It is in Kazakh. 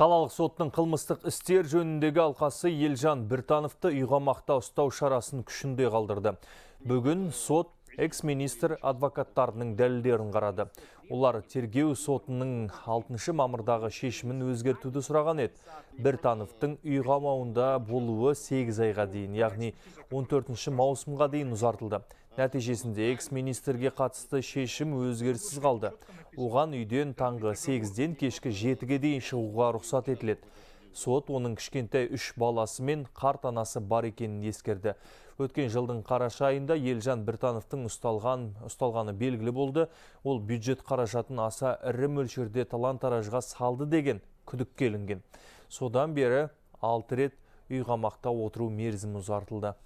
Қалалық соттың қылмыстық істер жөніндегі алқасы Елжан Біртановты үйғамақта ұстау шарасын күшінде қалдырды. Бүгін сот экс-министр адвокаттарының дәлелдерін қарады. Олар тергеу сотының 6 мамырдағы шешімін өзгертуді сұраған еді. Біртановтың үй қамауында болуы 8 айға дейін, яғни 14 маусымға дейін ұзартылды. Нәтижесінде экс-министрге қатысты шешім өзгерсіз қалды. Оған үйден таңғы 8-ден кешкі 7-ге дейін шығуға рұқсат етіледі сот оның кішкентай үш баласы мен қарт анасы бар екенін ескерді өткен жылдың қараша айында елжан біртановтың ұсталған ұсталғаны белгілі болды ол бюджет қаражатын аса ірі мөлшерде талан таражға салды деген күдікке ілінген содан бері алты рет үй қамақта отыру мерзімі ұзартылды